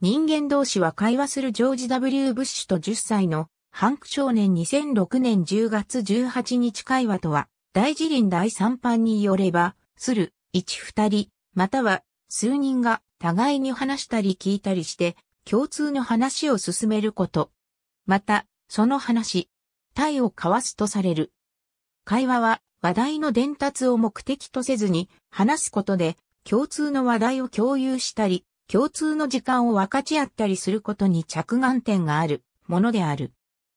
人間同士は会話するジョージ・ W・ ブッシュと10歳のハンク少年2006年10月18日会話とは、大辞林第3版によれば、する、一二人、または数人が互いに話したり聞いたりして、共通の話を進めること。また、その話、体を交わすとされる。会話は話題の伝達を目的とせずに話すことで共通の話題を共有したり、共通の時間を分かち合ったりすることに着眼点があるものである。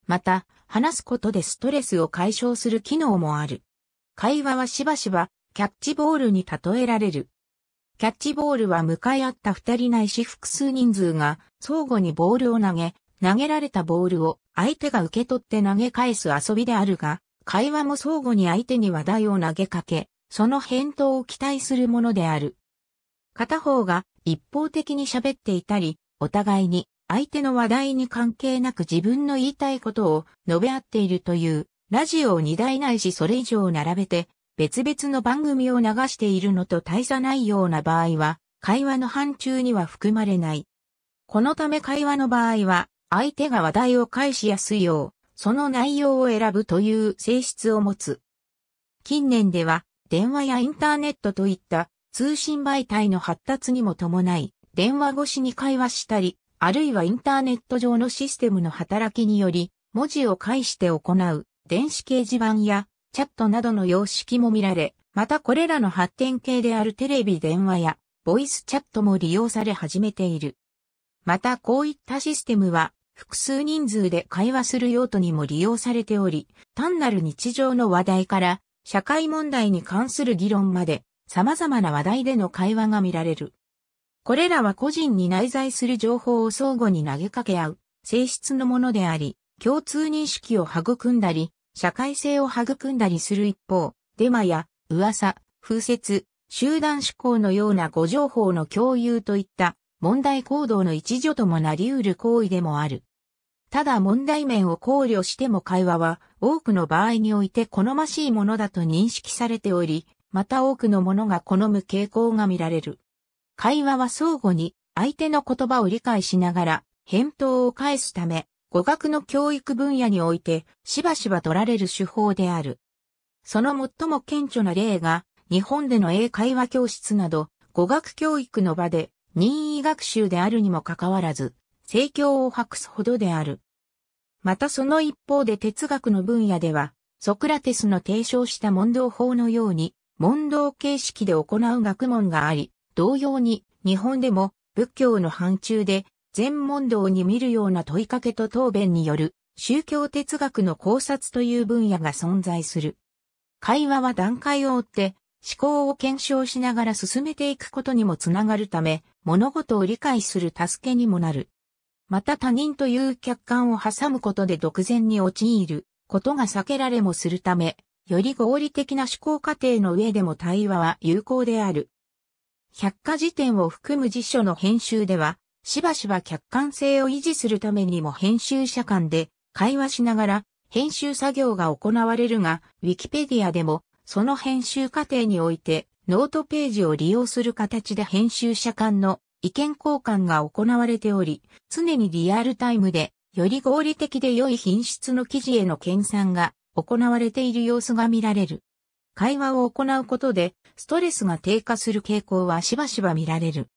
また、話すことでストレスを解消する機能もある。会話はしばしばキャッチボールに例えられる。キャッチボールは向かい合った二人ないし複数人数が相互にボールを投げ、投げられたボールを相手が受け取って投げ返す遊びであるが、会話も相互に相手に話題を投げかけ、その返答を期待するものである。片方が一方的に喋っていたり、お互いに相手の話題に関係なく自分の言いたいことを述べ合っているという、ラジオを2台ないしそれ以上並べて、別々の番組を流しているのと大差ないような場合は、会話の範疇には含まれない。このため会話の場合は、相手が話題を返しやすいよう、その内容を選ぶという性質を持つ。近年では、電話やインターネットといった通信媒体の発達にも伴い、電話越しに会話したり、あるいはインターネット上のシステムの働きにより、文字を介して行う電子掲示板やチャットなどの様式も見られ、またこれらの発展系であるテレビ電話やボイスチャットも利用され始めている。またこういったシステムは複数人数で会話する用途にも利用されており、単なる日常の話題から社会問題に関する議論まで様々な話題での会話が見られる。これらは個人に内在する情報を相互に投げかけ合う性質のものであり、共通認識を育んだり、社会性を育んだりする一方、デマや噂、風説、集団思考のような誤情報の共有といった問題行動の一助ともなり得る行為でもある。ただ問題面を考慮しても会話は多くの場合において好ましいものだと認識されており、また多くの者が好む傾向が見られる。会話は相互に相手の言葉を理解しながら返答を返すため、語学の教育分野においてしばしば取られる手法である。その最も顕著な例が日本での英会話教室など語学教育の場で任意学習であるにもかかわらず、盛況を博すほどである。またその一方で哲学の分野では、ソクラテスの提唱した問答法のように、問答形式で行う学問があり、同様に日本でも仏教の範疇で全問答に見るような問いかけと答弁による宗教哲学の考察という分野が存在する。会話は段階を追って思考を検証しながら進めていくことにもつながるため、物事を理解する助けにもなる。また他人という客観を挟むことで独善に陥ることが避けられもするため、より合理的な思考過程の上でも対話は有効である。百科事典を含む辞書の編集では、しばしば客観性を維持するためにも編集者間で会話しながら編集作業が行われるが、Wikipedia でもその編集過程においてノートページを利用する形で編集者間の意見交換が行われており、常にリアルタイムでより合理的で良い品質の記事への研鑽が行われている様子が見られる。会話を行うことで、ストレスが低下する傾向はしばしば見られる。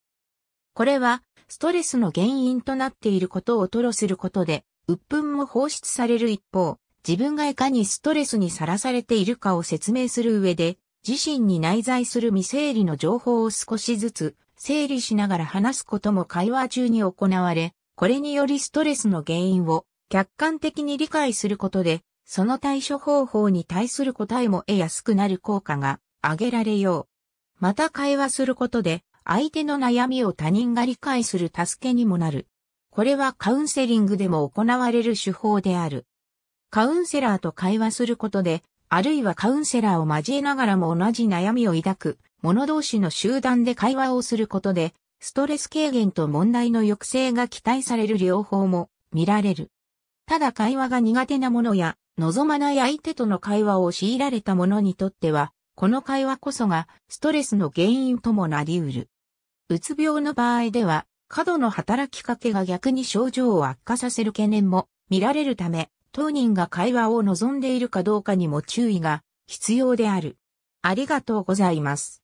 これは、ストレスの原因となっていることを吐露することで、鬱憤も放出される一方、自分がいかにストレスにさらされているかを説明する上で、自身に内在する未整理の情報を少しずつ整理しながら話すことも会話中に行われ、これによりストレスの原因を客観的に理解することで、その対処方法に対する答えも得やすくなる効果が挙げられよう。また会話することで、相手の悩みを他人が理解する助けにもなる。これはカウンセリングでも行われる手法である。カウンセラーと会話することで、あるいはカウンセラーを交えながらも同じ悩みを抱く者同士の集団で会話をすることで、ストレス軽減と問題の抑制が期待される両方も見られる。ただ会話が苦手なものや望まない相手との会話を強いられた者にとっては、この会話こそがストレスの原因ともなり得る。うつ病の場合では、過度の働きかけが逆に症状を悪化させる懸念も見られるため、当人が会話を望んでいるかどうかにも注意が必要である。ありがとうございます。